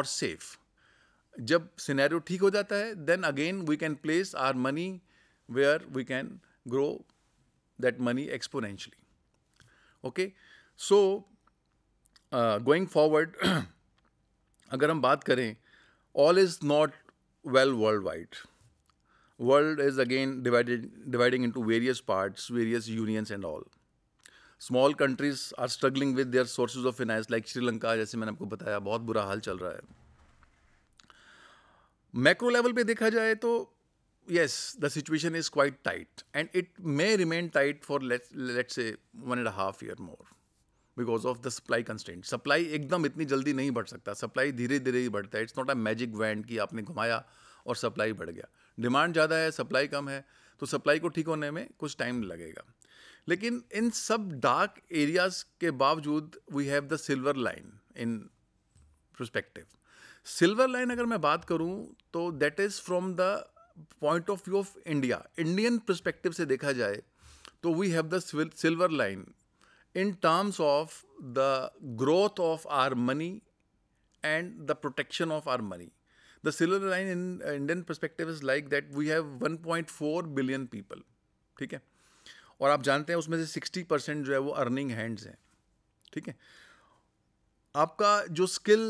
or safe. जब scenario ठीक हो जाता है then again we can place our money where we can grow that money exponentially okay so going forward अगर हम बात करें all is not well worldwide world is again divided dividing into various parts various unions and all small countries are struggling with their sources of finance like Sri Lanka जैसे मैंने आपको बताया बहुत बुरा हाल चल रहा है मैक्रो लेवल पे देखा जाए तो yes the situation is quite tight and it may remain tight for let say one and half year more because of the supply constant supply एकदम इतनी जल्दी नहीं बढ़ सकता सप्लाई धीरे धीरे ही बढ़ता है it's not a magic wand कि आपने घुमाया और सप्लाई बढ़ गया डिमांड ज़्यादा है सप्लाई कम है तो सप्लाई को ठीक होने में कुछ टाइम लगेगा लेकिन इन सब डार्क एरियाज के बावजूद we have the silver line in prospective silver line अगर मैं बात करूं तो that is from the point of view of India Indian prospective से देखा जाए तो we have the silver line in terms of the growth of our money and the protection of our money the silver line in Indian perspective is like that we have 1.4 billion people ठीक है और आप जानते हैं उसमें से sixty percent जो है वो अर्निंग हैंड्स हैं ठीक है आपका जो स्किल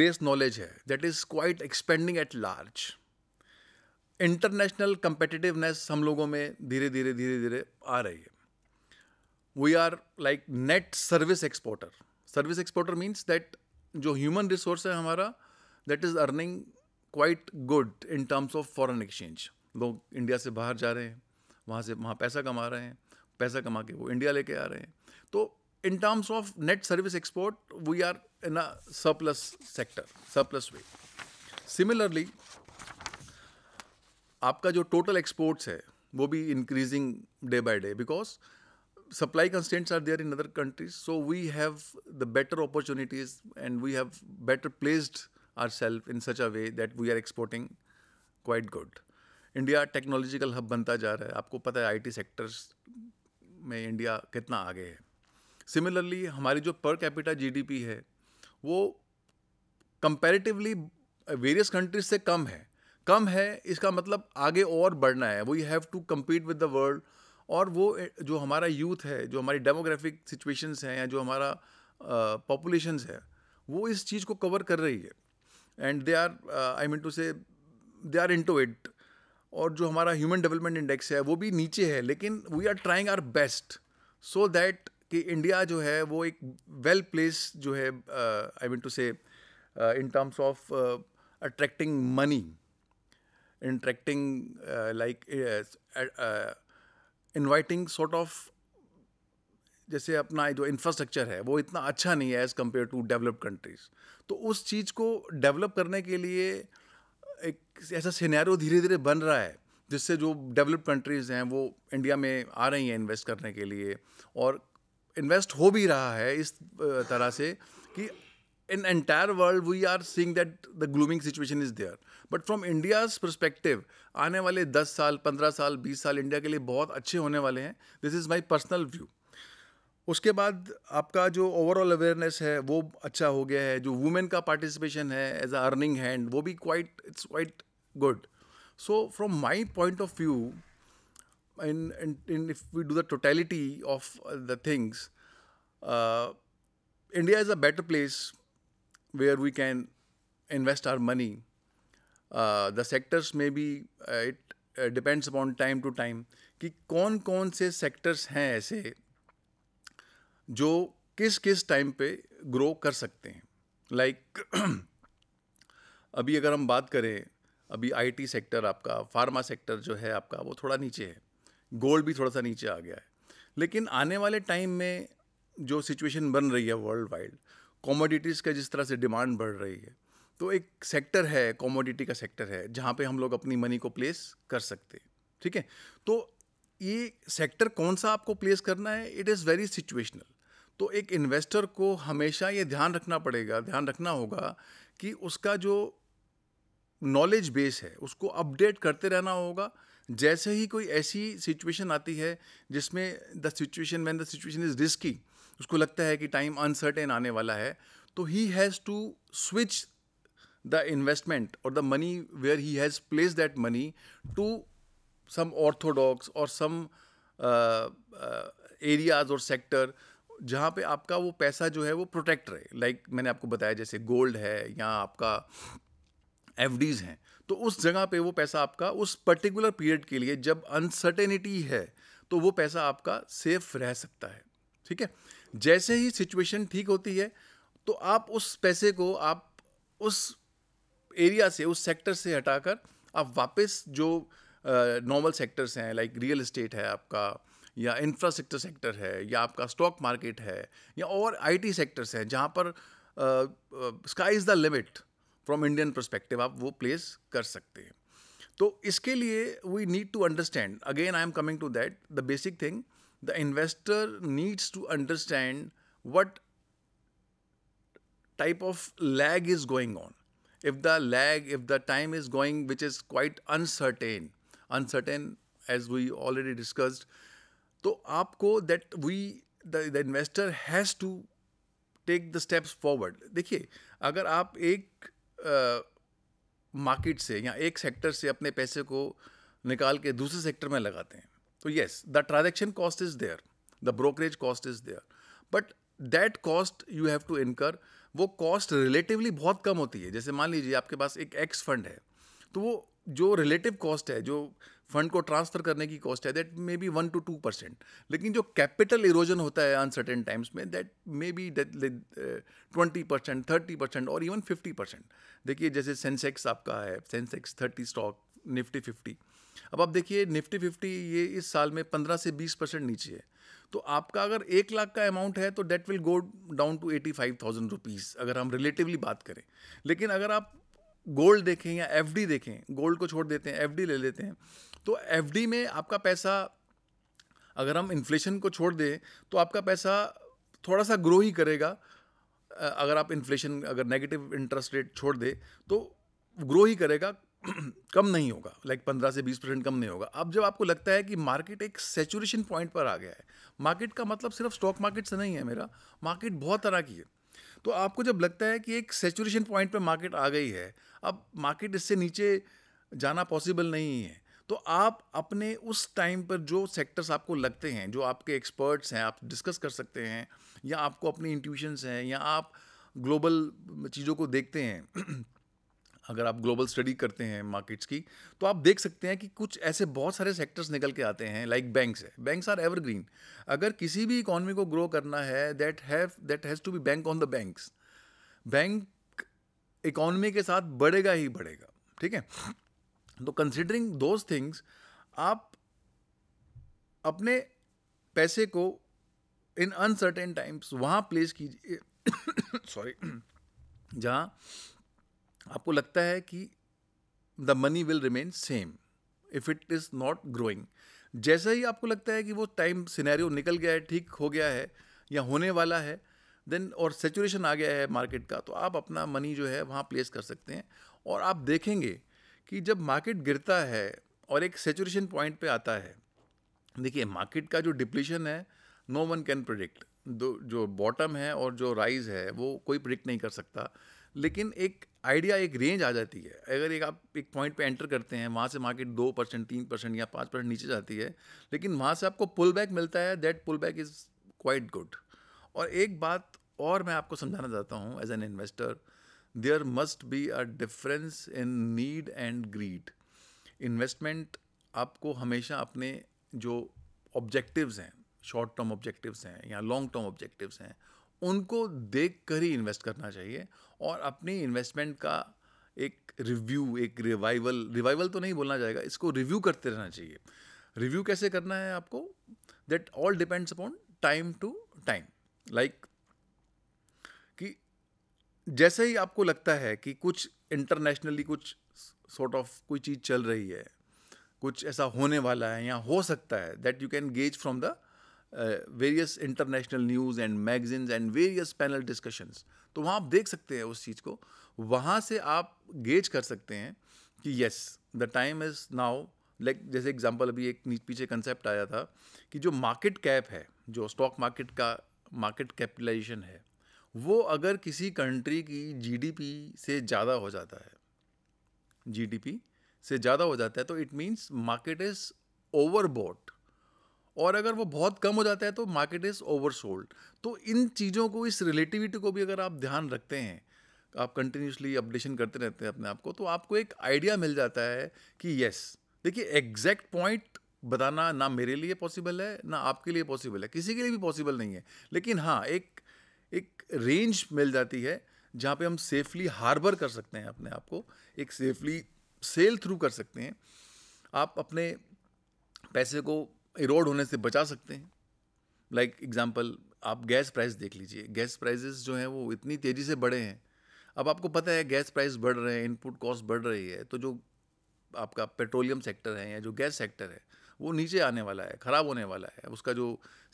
बेस्ड नॉलेज है that is quite expanding at large international competitiveness हम लोगों में धीरे धीरे धीरे धीरे आ रही है we are like net service exporter service exporter means that जो ह्यूमन रिसोर्स है हमारा that is earning quite good in terms of foreign exchange लोग इंडिया से बाहर जा रहे हैं वहाँ से वहाँ पैसा कमा रहे हैं पैसा कमा के वो इंडिया लेके आ रहे हैं तो in terms of net service export we are in a surplus sector surplus way similarly आपका जो टोटल एक्सपोर्ट्स है वो भी increasing day by day because supply constants are there in other countries so we have the better opportunities and we have better placed our self in such a way that we are exporting quite good India technological hub बनता जा रहा है आपको पता है IT sectors में India कितना आगे है सिमिलरली हमारी जो पर कैपिटा जीडीपी है वो कंपैरेटिवली वेरियस कंट्रीज से कम है कम है इसका मतलब आगे और बढ़ना है we have to compete with the world और वो जो हमारा यूथ है जो हमारी डेमोग्राफिक सिचुएशंस हैं या जो हमारा पॉपुलेशंस uh, है वो इस चीज़ को कवर कर रही है and they are I mean to say they are in to it और जो हमारा ह्यूमन डेवलपमेंट इंडेक्स है वो भी नीचे है लेकिन we are trying our best so that कि इंडिया जो है वो एक वेल प्लेस जो है आई mean to say in terms of attracting money interacting like inviting sort of जैसे अपना जो इंफ्रास्ट्रक्चर है वो इतना अच्छा नहीं है as compare to developed countries तो उस चीज़ को डेवलप करने के लिए एक ऐसा सिनेरियो धीरे धीरे बन रहा है जिससे जो डेवलप्ड कंट्रीज़ हैं वो इंडिया में आ रही हैं इन्वेस्ट करने के लिए और इन्वेस्ट हो भी रहा है इस तरह से कि in entire world we are seeing that the glooming situation is there but from india's perspective आने वाले दस साल पंद्रह साल बीस साल इंडिया के लिए बहुत अच्छे होने वाले हैं this is my personal view उसके बाद आपका जो ओवरऑल अवेयरनेस है वो अच्छा हो गया है जो वुमेन का पार्टिसिपेशन है एज अ अर्निंग हैंड वो भी quite it's quite good so from my point of view in in if we do the totality of the things India is a better place where we can invest our money the sectors में भी it depends upon time to time कि कौन कौन से sectors हैं ऐसे जो किस किस टाइम पे ग्रो कर सकते हैं लाइक like, अभी अगर हम बात करें अभी आईटी सेक्टर आपका फार्मा सेक्टर जो है आपका वो थोड़ा नीचे है गोल्ड भी थोड़ा सा नीचे आ गया है लेकिन आने वाले टाइम में जो सिचुएशन बन रही है वर्ल्ड वाइड कॉमोडिटीज़ का जिस तरह से डिमांड बढ़ रही है तो एक सेक्टर है कॉमोडिटी का सेक्टर है जहाँ पे हम लोग अपनी मनी को प्लेस कर सकते हैं ठीक है तो ये सेक्टर कौन सा आपको प्लेस करना है इट इज़ वेरी सिचुएशनल तो एक इन्वेस्टर को हमेशा ये ध्यान रखना पड़ेगा ध्यान रखना होगा कि उसका जो नॉलेज बेस है उसको अपडेट करते रहना होगा जैसे ही कोई ऐसी सिचुएशन आती है जिसमें the situation man the situation is risky उसको लगता है कि टाइम अनसर्टेन आने वाला है तो he has to switch the investment और the money where he has place that money to some orthodox और सम एरियाज और सेक्टर जहाँ पे आपका वो पैसा जो है वो प्रोटेक्ट रहे लाइक like मैंने आपको बताया जैसे गोल्ड है या आपका एफ हैं तो उस जगह पे वो पैसा आपका उस पर्टिकुलर पीरियड के लिए जब अनसर्टेनिटी है तो वो पैसा आपका सेफ रह सकता है ठीक है जैसे ही सिचुएशन ठीक होती है तो आप उस पैसे को आप उस एरिया से उस सेक्टर से हटाकर आप वापस जो नॉर्मल सेक्टर्स हैं लाइक रियल इस्टेट है आपका या इंफ्रास्ट्रक्चर सेक्टर है या आपका स्टॉक मार्केट है या और आईटी सेक्टर्स हैं जहाँ पर sky is the limit from Indian perspective आप वो प्लेस कर सकते हैं तो इसके लिए we need to understand again I am coming to that the basic thing the investor needs to understand what type of lag is going on if the lag if the time is going which is quite uncertain uncertain as we already discussed तो आपको that we the investor has to take the steps forward देखिए अगर आप एक market uh, से या एक sector से अपने पैसे को निकाल के दूसरे सेक्टर में लगाते हैं तो yes the transaction cost is there the brokerage cost is there but that cost you have to incur वो कॉस्ट रिलेटिवली बहुत कम होती है जैसे मान लीजिए आपके पास एक एक्स फंड है तो वो जो रिलेटिव कॉस्ट है जो uh, फंड को ट्रांसफर करने की कॉस्ट है that may be one two two percent लेकिन जो कैपिटल इरोजन होता है अनसर्टेन टाइम्स में that may be twenty percent thirty percent और इवन फिफ्टी परसेंट देखिए जैसे सेंसेक्स आपका है Sensex thirty stock Nifty fifty अब आप देखिए निफ्टी फिफ्टी ये इस साल में पंद्रह से बीस परसेंट नीचे है तो आपका अगर एक लाख का अमाउंट है तो debt will go down to eighty five thousand rupees अगर हम रिलेटिवली बात करें लेकिन अगर आप गोल्ड देखें या एफ देखें गोल्ड को छोड़ देते हैं एफ ले लेते हैं तो एफ में आपका पैसा अगर हम इन्फ्लेशन को छोड़ दें तो आपका पैसा थोड़ा सा ग्रो ही करेगा अगर आप इन्फ्लेशन अगर नेगेटिव इंटरेस्ट रेट छोड़ दे तो ग्रो ही करेगा कम नहीं होगा लाइक like पंद्रह से बीस परसेंट कम नहीं होगा अब जब आपको लगता है कि मार्केट एक सेचुरेशन पॉइंट पर आ गया है मार्केट का मतलब सिर्फ स्टॉक मार्केट से नहीं है मेरा मार्केट बहुत तरह की है तो आपको जब लगता है कि एक सेचुरेशन पॉइंट पर मार्केट आ गई है अब मार्केट इससे नीचे जाना पॉसिबल नहीं है तो आप अपने उस टाइम पर जो सेक्टर्स आपको लगते हैं जो आपके एक्सपर्ट्स हैं आप डिस्कस कर सकते हैं या आपको अपनी इंट्यूशंस हैं या आप ग्लोबल चीज़ों को देखते हैं अगर आप ग्लोबल स्टडी करते हैं मार्केट्स की तो आप देख सकते हैं कि कुछ ऐसे बहुत सारे सेक्टर्स निकल के आते हैं लाइक बैंक्स है बैंक्स आर एवरग्रीन अगर किसी भी इकोनॉमी को ग्रो करना है that have that has to be bank on the banks bank economy के साथ बढ़ेगा ही बढ़ेगा ठीक है तो कंसिडरिंग दोज थिंग्स आप अपने पैसे को इन अनसर्टेन टाइम्स वहाँ प्लेस कीजिए सॉरी जहाँ आपको लगता है कि the money will remain same if it is not growing जैसे ही आपको लगता है कि वो टाइम सिनेरियो निकल गया है ठीक हो गया है या होने वाला है देन और सेचुरेशन आ गया है मार्केट का तो आप अपना मनी जो है वहाँ प्लेस कर सकते हैं और आप देखेंगे कि जब मार्केट गिरता है और एक सेचुरेशन पॉइंट पे आता है देखिए मार्केट का जो डिप्लीशन है नो वन कैन प्रडिक्ट जो बॉटम है और जो राइज है वो कोई प्रडिक्ट नहीं कर सकता लेकिन एक आइडिया एक रेंज आ जाती है अगर एक आप एक पॉइंट पे एंटर करते हैं वहाँ से मार्केट दो परसेंट तीन परसेंट या पाँच परसेंट नीचे जाती है लेकिन वहाँ से आपको पुल बैक मिलता है that pull back is quite good और एक बात और मैं आपको समझाना चाहता हूँ as an investor there must be a difference in need and greed investment आपको हमेशा अपने जो ऑब्जेक्टिव्स हैं शॉर्ट टर्म ऑब्जेक्टिव्स हैं या लॉन्ग टर्म ऑब्जेक्टिव्स हैं उनको देख कर ही इन्वेस्ट करना चाहिए और अपनी इन्वेस्टमेंट का एक रिव्यू एक रिवाइवल रिवाइवल तो नहीं बोलना जाएगा इसको रिव्यू करते रहना चाहिए रिव्यू कैसे करना है आपको that all depends upon time to time like कि जैसे ही आपको लगता है कि कुछ इंटरनेशनली कुछ सॉर्ट ऑफ कोई चीज़ चल रही है कुछ ऐसा होने वाला है या हो सकता है that you can gauge from the various international news and magazines and various panel discussions तो वहाँ आप देख सकते हैं उस चीज़ को वहाँ से आप गेज कर सकते हैं कि yes the time is now like जैसे एग्जांपल अभी एक पीछे कंसेप्ट आया था कि जो मार्केट कैप है जो स्टॉक मार्केट का मार्केट कैपिटलाइजेशन है वो अगर किसी कंट्री की जीडीपी से ज़्यादा हो जाता है जीडीपी से ज़्यादा हो जाता है तो it means market is over और अगर वो बहुत कम हो जाता है तो मार्केट इज़ ओवर सोल्ड तो इन चीज़ों को इस रिलेटिविटी को भी अगर आप ध्यान रखते हैं आप कंटिन्यूसली अपडेशन करते रहते हैं अपने आप को तो आपको एक आइडिया मिल जाता है कि यस देखिए एग्जैक्ट पॉइंट बताना ना मेरे लिए पॉसिबल है ना आपके लिए पॉसिबल है किसी के लिए भी पॉसिबल नहीं है लेकिन हाँ एक एक रेंज मिल जाती है जहाँ पे हम सेफली हार्बर कर सकते हैं अपने आप को एक सेफली सेल थ्रू कर सकते हैं आप अपने पैसे को इरोड होने से बचा सकते हैं लाइक like एग्जाम्पल आप गैस प्राइस देख लीजिए गैस प्राइजेस जो हैं वो इतनी तेज़ी से बढ़े हैं अब आपको पता है गैस प्राइस बढ़ रहे हैं इनपुट कॉस्ट बढ़ रही है तो जो आपका पेट्रोलियम सेक्टर है या जो गैस सेक्टर है वो नीचे आने वाला है ख़राब होने वाला है उसका जो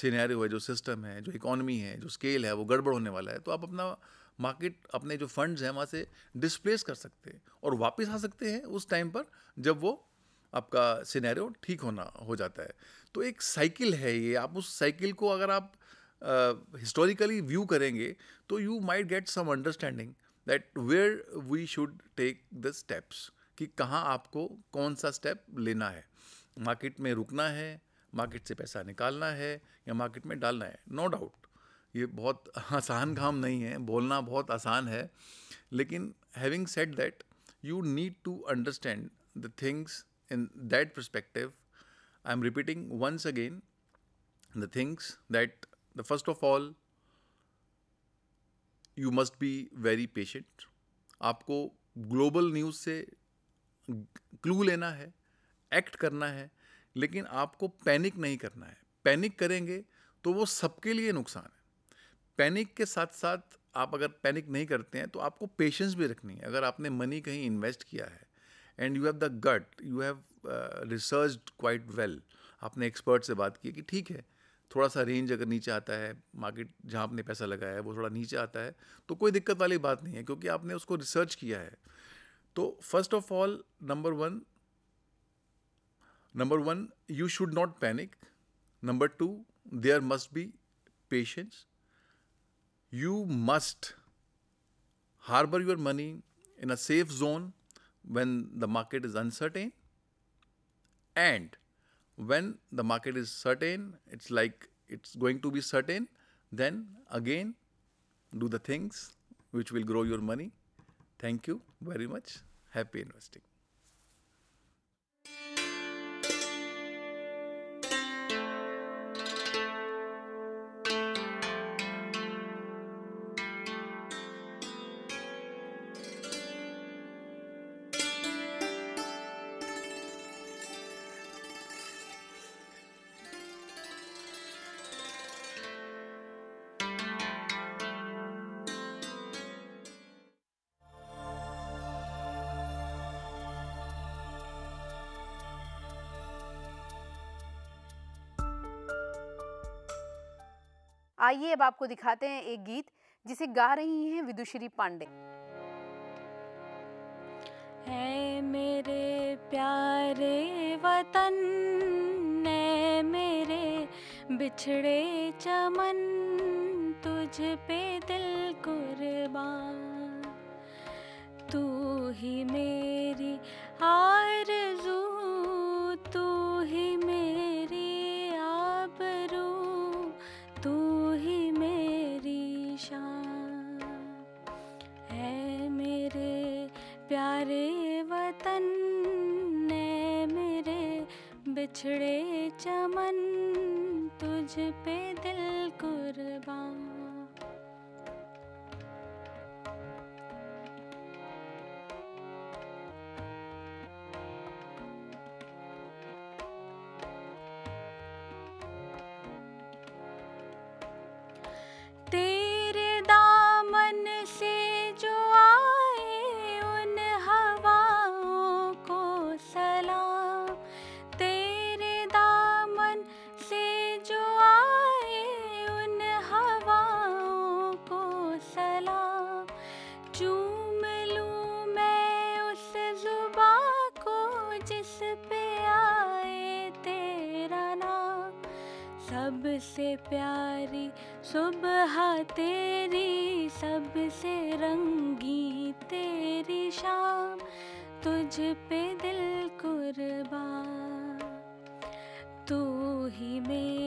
सीनैरियो है जो सिस्टम है जो इकॉनमी है जो स्केल है वो गड़बड़ होने वाला है तो आप अपना मार्केट अपने जो फंड्स हैं वहाँ से डिस्प्लेस कर सकते हैं और वापस आ सकते हैं उस टाइम पर जब वो आपका सिनेरियो ठीक होना हो जाता है तो एक साइकिल है ये आप उस साइकिल को अगर आप हिस्टोरिकली uh, व्यू करेंगे तो you might get some understanding that where we should take the steps कि कहाँ आपको कौन सा स्टेप लेना है मार्केट में रुकना है मार्केट से पैसा निकालना है या मार्केट में डालना है नो no डाउट ये बहुत आसान काम नहीं है बोलना बहुत आसान है लेकिन having set that you need to understand the things in that perspective I am repeating once again the things that the first of all you must be very patient आपको ग्लोबल न्यूज़ से clue लेना है act करना है लेकिन आपको panic नहीं करना है पैनिक करेंगे तो वो सबके लिए नुकसान है पैनिक के साथ साथ आप अगर पैनिक नहीं करते हैं तो आपको पेशेंस भी रखनी है अगर आपने मनी कहीं इन्वेस्ट किया है and you have the gut you have research quite well आपने एक्सपर्ट से बात की कि ठीक है थोड़ा सा रेंज अगर नीचे आता है मार्केट जहाँ आपने पैसा लगाया है वो थोड़ा नीचे आता है तो कोई दिक्कत वाली बात नहीं है क्योंकि आपने उसको रिसर्च किया है तो first of all number one Number one, you should not panic. Number two, there must be patience. You must harbor your money in a safe zone when the market is uncertain. And when the market is certain, it's like it's going to be certain, then again do the things which will grow your money. Thank you very much. Happy investing. आइए अब आपको दिखाते हैं एक गीत जिसे गा रही हैं विदुश्री पांडे है मेरे प्यारे वतन ने मेरे बिछड़े चमन तुझ पे दिल कुर्बान तू ही मेरी हार बिछड़े चमन तुझ पे दिल कुर्बान सबसे प्यारी सुबह तेरी सबसे रंगी तेरी शाम तुझ पे दिल कुर्बा तू ही मेरी